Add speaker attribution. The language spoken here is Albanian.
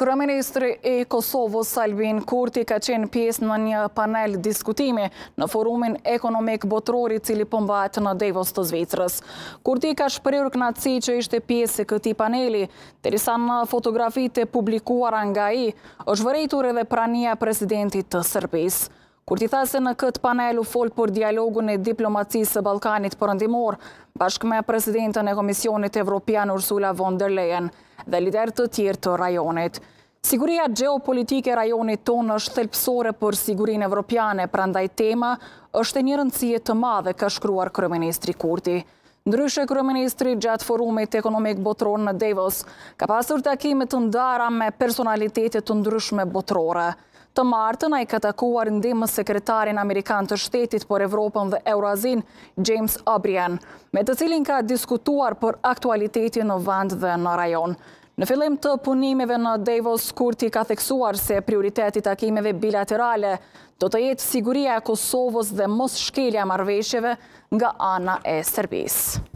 Speaker 1: Kërëministri i Kosovës Albin Kurti, ka qenë pjesë në një panel diskutimi në forumin ekonomik botrori cili pëmbajtë po në Devos të Zvicrës. Kurti ka shpërir kënaci që ishte pjesë e këti paneli, të risa në fotografit e nga i, është vërejtur edhe prania presidentit të Sërbis. Kurti tha se në këtë panelu folë për dialogu në diplomacisë e Balkanit përëndimor, bashkë me presidentën e Komisionit Evropian Ursula von der Leyen dhe lider të tjirë të rajonit. Siguria geopolitike rajonit ton është thelpsore për sigurin evropiane, prandaj tema është e një rëndësie të madhe ka shkruar Kryeministri Kurti. Ndryshe Kryeministri gjatë forumit ekonomik botron në Davos, ka pasur të të ndara me personalitetit të ndryshme botrore. Të martën a i katakuar ndimë sekretarin Amerikan të shtetit për Evropën dhe Eurazin, James Abrian, me të cilin ka diskutuar për aktualitetin në vend dhe në rajon. Në fillim të punimeve në Davos, Kurti ka theksuar se prioritetit takimeve bilaterale do të jetë siguria e Kosovës dhe mos shkelja marveshjeve nga ana e Serbisë.